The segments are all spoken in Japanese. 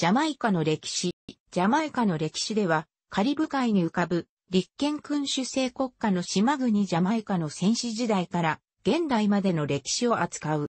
ジャマイカの歴史。ジャマイカの歴史では、カリブ海に浮かぶ、立憲君主制国家の島国ジャマイカの戦士時代から、現代までの歴史を扱う。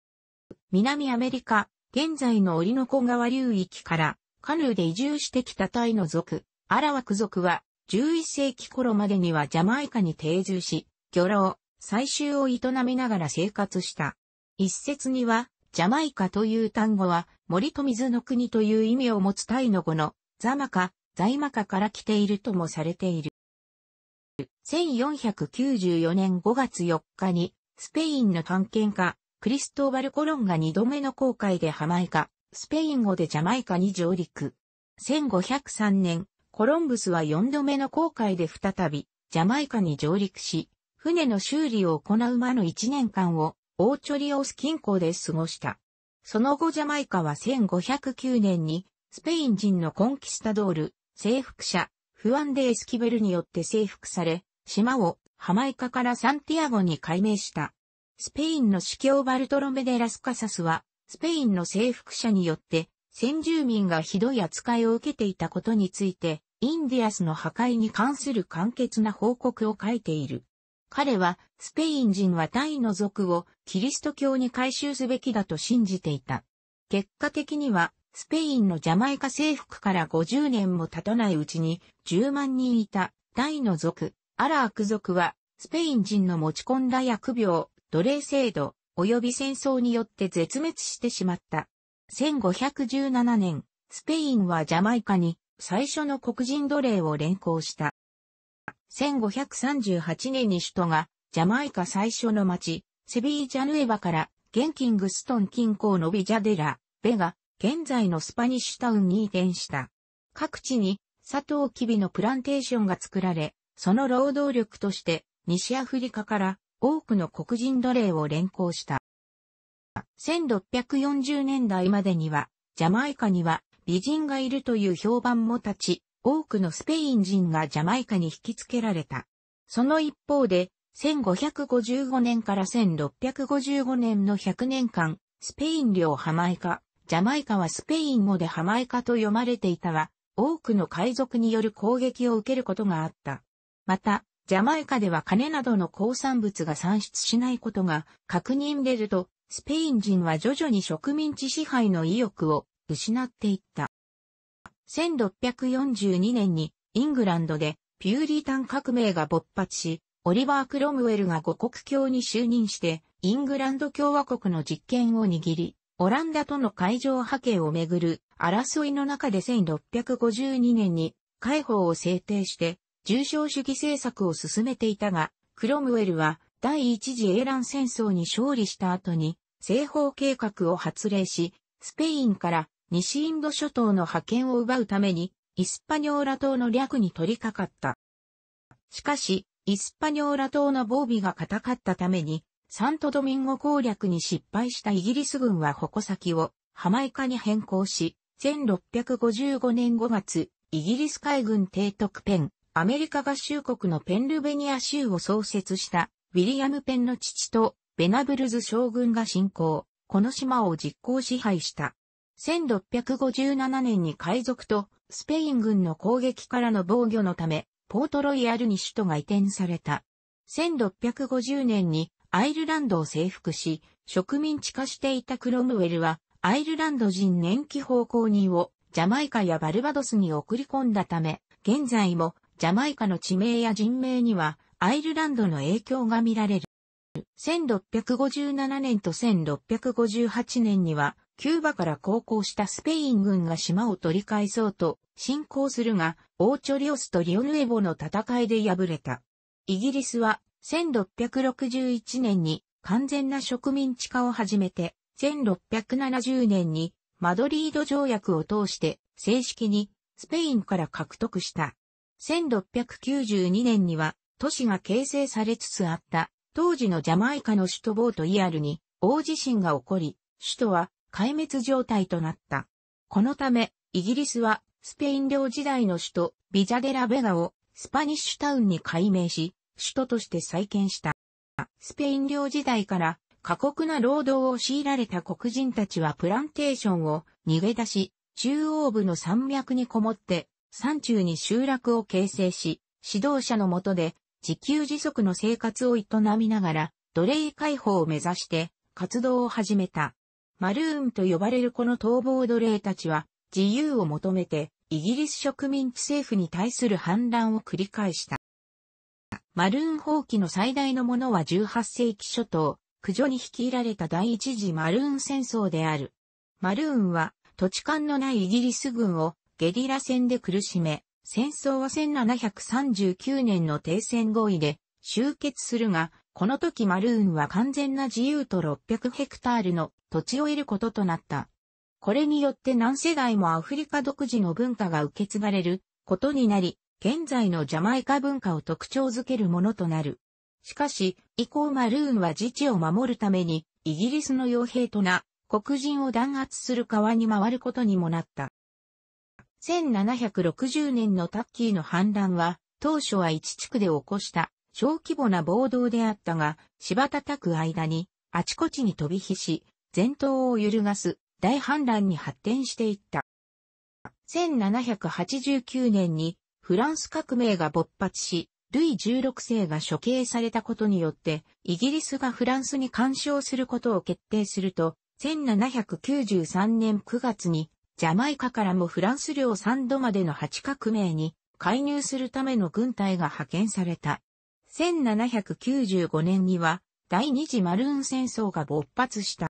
南アメリカ、現在のオリノコ川流域から、カヌーで移住してきたタイの族、アラワク族は、11世紀頃までにはジャマイカに定住し、漁労、採集を営みながら生活した。一説には、ジャマイカという単語は、森と水の国という意味を持つタイの語の、ザマカ、ザイマカから来ているともされている。1494年5月4日に、スペインの探検家、クリストーバル・コロンが2度目の航海でハマイカ、スペイン語でジャマイカに上陸。1503年、コロンブスは4度目の航海で再び、ジャマイカに上陸し、船の修理を行う間の1年間を、オーチョリオス近郊で過ごした。その後ジャマイカは1509年にスペイン人のコンキスタドール、征服者、フアンデ・エスキベルによって征服され、島をハマイカからサンティアゴに改名した。スペインの司教バルトロメデ・ラスカサスは、スペインの征服者によって、先住民がひどい扱いを受けていたことについて、インディアスの破壊に関する簡潔な報告を書いている。彼は、スペイン人はタイの族をキリスト教に改宗すべきだと信じていた。結果的には、スペインのジャマイカ征服から50年も経たないうちに、10万人いた、タイの族、アラーク族は、スペイン人の持ち込んだ疫病、奴隷制度、及び戦争によって絶滅してしまった。1517年、スペインはジャマイカに最初の黒人奴隷を連行した。1538年に首都が、ジャマイカ最初の町、セビージャヌエバから、現キングストン近郊のビジャデラ、ベガ、現在のスパニッシュタウンに移転した。各地に、サトウキビのプランテーションが作られ、その労働力として、西アフリカから多くの黒人奴隷を連行した。1640年代までには、ジャマイカには美人がいるという評判も立ち、多くのスペイン人がジャマイカに引き付けられた。その一方で、1555年から1655年の100年間、スペイン領ハマイカ、ジャマイカはスペイン語でハマイカと読まれていたが、多くの海賊による攻撃を受けることがあった。また、ジャマイカでは金などの鉱産物が産出しないことが確認出ると、スペイン人は徐々に植民地支配の意欲を失っていった。1642年にイングランドでピューリータン革命が勃発し、オリバー・クロムウェルが五国教に就任して、イングランド共和国の実権を握り、オランダとの海上派遣をめぐる争いの中で1652年に解放を制定して重商主義政策を進めていたが、クロムウェルは第一次英乱戦争に勝利した後に西方計画を発令し、スペインから西インド諸島の覇権を奪うために、イスパニョーラ島の略に取り掛かった。しかし、イスパニョーラ島の防備が固かったために、サントドミンゴ攻略に失敗したイギリス軍は矛先をハマイカに変更し、1655年5月、イギリス海軍提督ペン、アメリカ合衆国のペンルベニア州を創設したウィリアム・ペンの父とベナブルズ将軍が侵攻、この島を実行支配した。1657年に海賊とスペイン軍の攻撃からの防御のため、ポートロイヤルに首都が移転された。1650年にアイルランドを征服し、植民地化していたクロムウェルは、アイルランド人年季奉公人をジャマイカやバルバドスに送り込んだため、現在もジャマイカの地名や人名にはアイルランドの影響が見られる。1657年と1658年にはキューバから航行したスペイン軍が島を取り返そうと進攻するが、オーチョリオスとリオヌエボの戦いで敗れた。イギリスは1661年に完全な植民地化を始めて、1670年にマドリード条約を通して正式にスペインから獲得した。1692年には都市が形成されつつあった当時のジャマイカの首都ボートイアルに大地震が起こり、首都は壊滅状態となった。このため、イギリスは、スペイン領時代の首都、ビジャデラベガを、スパニッシュタウンに改名し、首都として再建した。スペイン領時代から過酷な労働を強いられた黒人たちはプランテーションを逃げ出し、中央部の山脈にこもって山中に集落を形成し、指導者のもとで自給自足の生活を営みながら奴隷解放を目指して活動を始めた。マルーンと呼ばれるこの逃亡奴隷たちは、自由を求めて、イギリス植民地政府に対する反乱を繰り返した。マルーン放棄の最大のものは18世紀初頭、駆除に率いられた第一次マルーン戦争である。マルーンは土地勘のないイギリス軍をゲリラ戦で苦しめ、戦争は1739年の停戦合意で終結するが、この時マルーンは完全な自由と600ヘクタールの土地を得ることとなった。これによって何世代もアフリカ独自の文化が受け継がれることになり、現在のジャマイカ文化を特徴づけるものとなる。しかし、以降マルーンは自治を守るために、イギリスの傭兵とな、黒人を弾圧する川に回ることにもなった。1760年のタッキーの反乱は、当初は1地区で起こした小規模な暴動であったが、柴叩く間に、あちこちに飛び火し、前頭を揺るがす大反乱に発展していった。1789年にフランス革命が勃発し、ルイ16世が処刑されたことによって、イギリスがフランスに干渉することを決定すると、1793年9月に、ジャマイカからもフランス領3度までの8革命に介入するための軍隊が派遣された。1795年には第二次マルーン戦争が勃発した。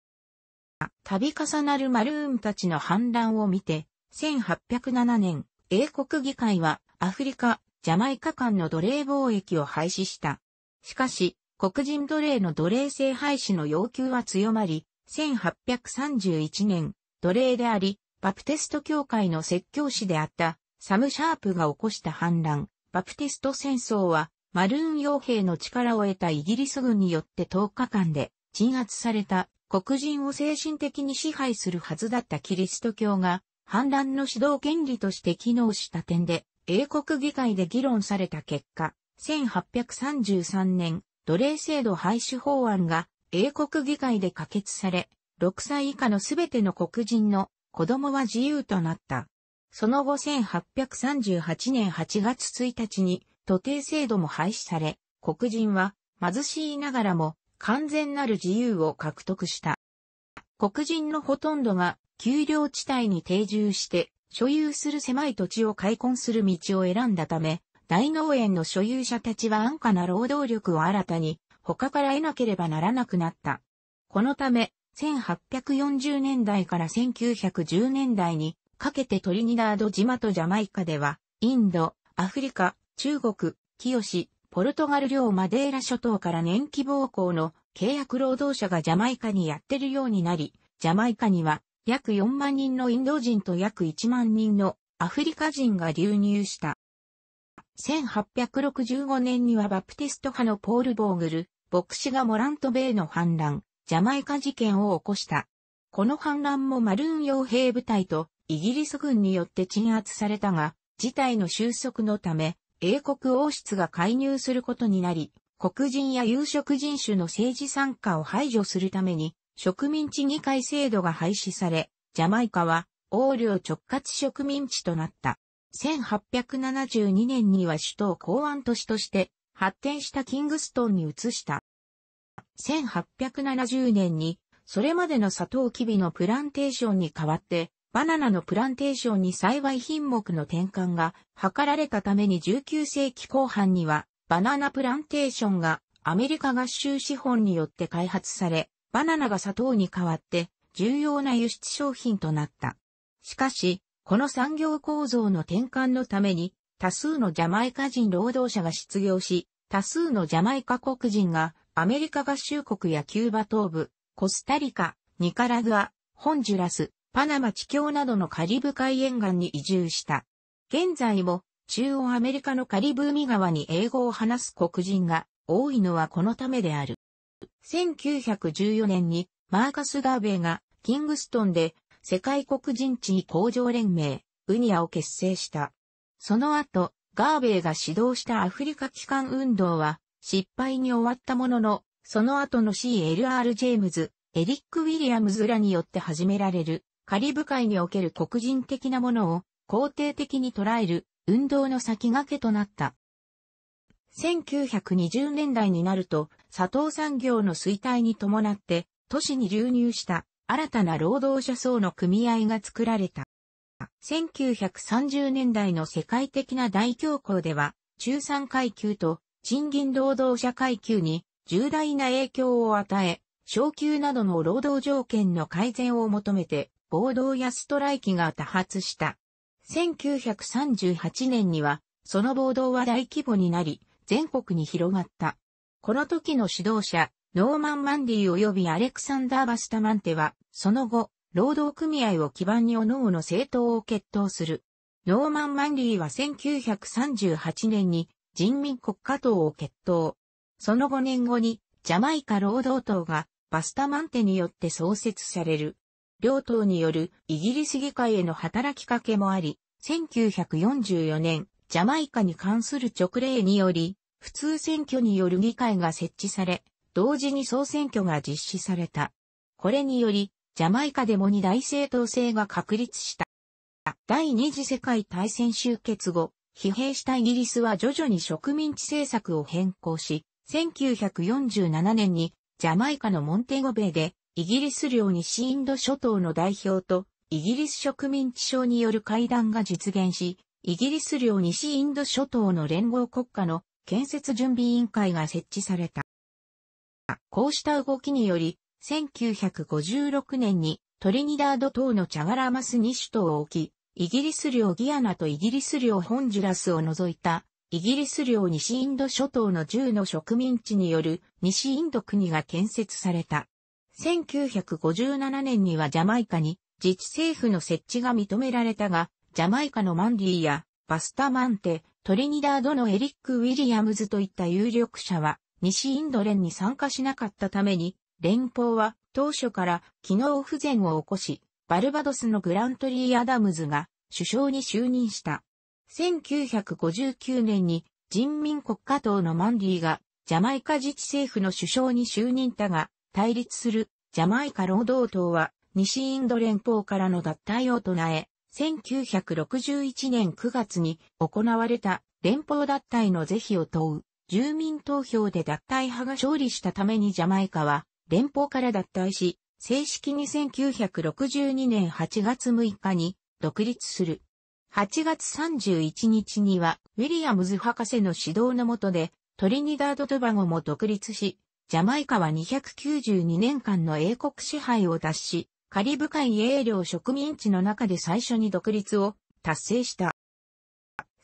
度重なるマルーンたちの反乱を見て、1807年、英国議会はアフリカ、ジャマイカ間の奴隷貿易を廃止した。しかし、黒人奴隷の奴隷制廃止の要求は強まり、1831年、奴隷であり、バプテスト教会の説教師であったサム・シャープが起こした反乱、バプテスト戦争はマルーン傭兵の力を得たイギリス軍によって10日間で鎮圧された黒人を精神的に支配するはずだったキリスト教が反乱の指導権利として機能した点で英国議会で議論された結果、1833年奴隷制度廃止法案が英国議会で可決され、6歳以下のすべての黒人の子供は自由となった。その後1838年8月1日に徒弟制度も廃止され、黒人は貧しいながらも完全なる自由を獲得した。黒人のほとんどが丘陵地帯に定住して所有する狭い土地を開墾する道を選んだため、大農園の所有者たちは安価な労働力を新たに他から得なければならなくなった。このため、1840年代から1910年代にかけてトリニダード島とジャマイカでは、インド、アフリカ、中国、清、ポルトガル領マデーラ諸島から年期暴行の契約労働者がジャマイカにやってるようになり、ジャマイカには約4万人のインド人と約1万人のアフリカ人が流入した。1865年にはバプティスト派のポール・ボーグル、牧師がモラントベイの反乱、ジャマイカ事件を起こした。この反乱もマルーン傭兵部隊とイギリス軍によって鎮圧されたが、事態の収束のため、英国王室が介入することになり、黒人や有色人種の政治参加を排除するために、植民地議会制度が廃止され、ジャマイカは、王領直轄植民地となった。1872年には首都港湾都市として発展したキングストンに移した。1870年に、それまでのサトウキビのプランテーションに代わって、バナナのプランテーションに栽培品目の転換が図られたために19世紀後半にはバナナプランテーションがアメリカ合衆資本によって開発され、バナナが砂糖に代わって重要な輸出商品となった。しかし、この産業構造の転換のために多数のジャマイカ人労働者が失業し、多数のジャマイカ国人がアメリカ合衆国やキューバ東部、コスタリカ、ニカラグア、ホンジュラス、パナマ地峡などのカリブ海沿岸に移住した。現在も中央アメリカのカリブ海側に英語を話す黒人が多いのはこのためである。1914年にマーカス・ガーベイがキングストンで世界黒人地位工場連盟、ウニアを結成した。その後、ガーベイが指導したアフリカ機関運動は失敗に終わったものの、その後の CLR ジェームズ、エリック・ウィリアムズらによって始められるカリブ海における黒人的なものを肯定的に捉える運動の先駆けとなった。1920年代になると、砂糖産業の衰退に伴って、都市に流入した新たな労働者層の組合が作られた。1930年代の世界的な大恐慌では、中産階級と賃金労働者階級に重大な影響を与え、昇給などの労働条件の改善を求めて暴動やストライキが多発した。1938年には、その暴動は大規模になり、全国に広がった。この時の指導者、ノーマン・マンディ及びアレクサンダー・バスタマンテは、その後、労働組合を基盤に各々政党を決闘する。ノーマン・マンディは1938年に人民国家党を決闘。その5年後にジャマイカ労働党がバスタマンテによって創設される。両党によるイギリス議会への働きかけもあり、1944年、ジャマイカに関する直令により、普通選挙による議会が設置され、同時に総選挙が実施された。これにより、ジャマイカでも二大政党制が確立した。第二次世界大戦終結後、疲弊したイギリスは徐々に植民地政策を変更し、1947年にジャマイカのモンテゴベイでイギリス領西インド諸島の代表とイギリス植民地省による会談が実現し、イギリス領西インド諸島の連合国家の建設準備委員会が設置された。こうした動きにより、1956年にトリニダード島のチャガラマス2首島を置き、イギリス領ギアナとイギリス領ホンジュラスを除いた、イギリス領西インド諸島の10の植民地による西インド国が建設された。1957年にはジャマイカに自治政府の設置が認められたが、ジャマイカのマンディーやバスタマンテ、トリニダードのエリック・ウィリアムズといった有力者は西インド連に参加しなかったために、連邦は当初から機能不全を起こし、バルバドスのグラントリー・アダムズが首相に就任した。1959年に人民国家党のマンディーがジャマイカ自治政府の首相に就任たが、対立するジャマイカ労働党は西インド連邦からの脱退を唱え、1961年9月に行われた連邦脱退の是非を問う住民投票で脱退派が勝利したためにジャマイカは連邦から脱退し、正式に1962年8月6日に独立する。8月31日にはウィリアムズ博士の指導のもとでトリニダード・トバゴも独立し、ジャマイカは292年間の英国支配を脱し、カリブ海英領植民地の中で最初に独立を達成した。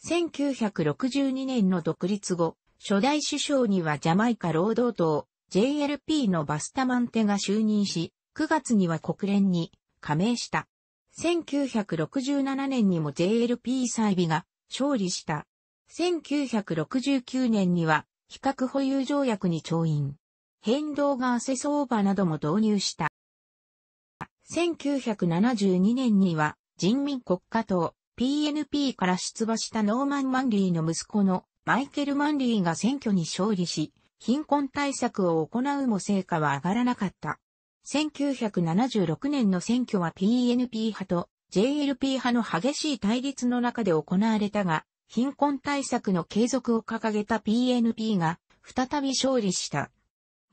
1962年の独立後、初代首相にはジャマイカ労働党 JLP のバスタマンテが就任し、9月には国連に加盟した。1967年にも JLP サイビが勝利した。1969年には比較保有条約に調印。変動がアセ相場なども導入した。1972年には人民国家党 PNP から出馬したノーマン・マンリーの息子のマイケル・マンリーが選挙に勝利し、貧困対策を行うも成果は上がらなかった。1976年の選挙は PNP 派と JLP 派の激しい対立の中で行われたが、貧困対策の継続を掲げた PNP が再び勝利した。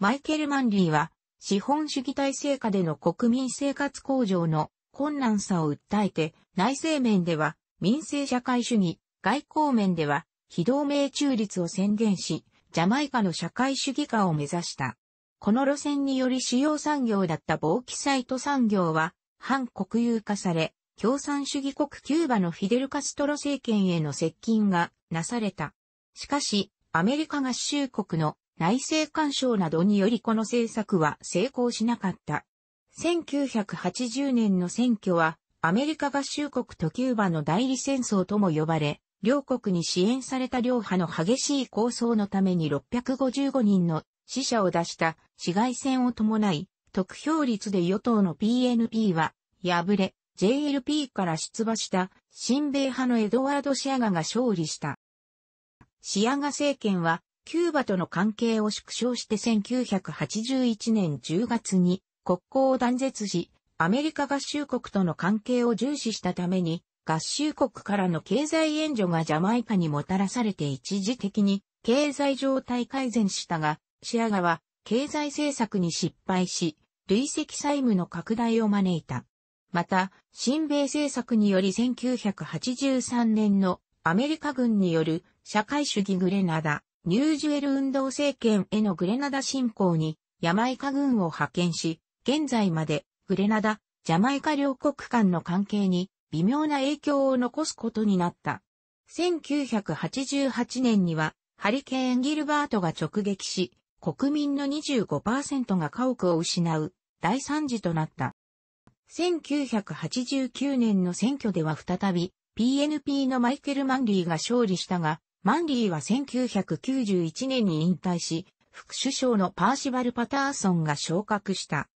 マイケル・マンリーは、資本主義体制下での国民生活向上の困難さを訴えて、内政面では民政社会主義、外交面では非同盟中立を宣言し、ジャマイカの社会主義化を目指した。この路線により主要産業だった貿易サイト産業は、反国有化され、共産主義国キューバのフィデル・カストロ政権への接近がなされた。しかし、アメリカ合衆国の内政干渉などによりこの政策は成功しなかった。1980年の選挙は、アメリカ合衆国とキューバの代理戦争とも呼ばれ、両国に支援された両派の激しい抗争のために655人の死者を出した市街戦を伴い、得票率で与党の PNP は敗れ、JLP から出馬した新米派のエドワード・シアガが勝利した。シアガ政権はキューバとの関係を縮小して1981年10月に国交を断絶し、アメリカ合衆国との関係を重視したために、合衆国からの経済援助がジャマイカにもたらされて一時的に経済状態改善したが、シアガは経済政策に失敗し、累積債務の拡大を招いた。また、新米政策により1983年のアメリカ軍による社会主義グレナダ、ニュージュエル運動政権へのグレナダ侵攻にヤマイカ軍を派遣し、現在までグレナダ、ジャマイカ両国間の関係に微妙な影響を残すことになった。1988年にはハリケーン・ギルバートが直撃し、国民の25%が家屋を失う大惨事となった。1989年の選挙では再び PNP のマイケル・マンリーが勝利したが、マンリーは1991年に引退し、副首相のパーシバル・パターソンが昇格した。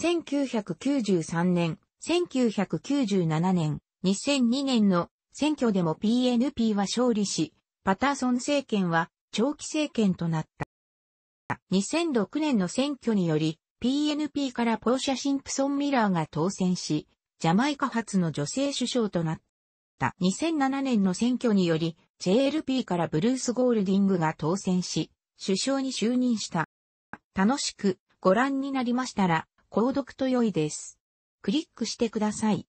1993年、1997年、2002年の選挙でも PNP は勝利し、パターソン政権は長期政権となった。2006年の選挙により、PNP からポーシャ・シンプソン・ミラーが当選し、ジャマイカ発の女性首相となった。2007年の選挙により、JLP からブルース・ゴールディングが当選し、首相に就任した。楽しくご覧になりましたら、購読と良いです。クリックしてください。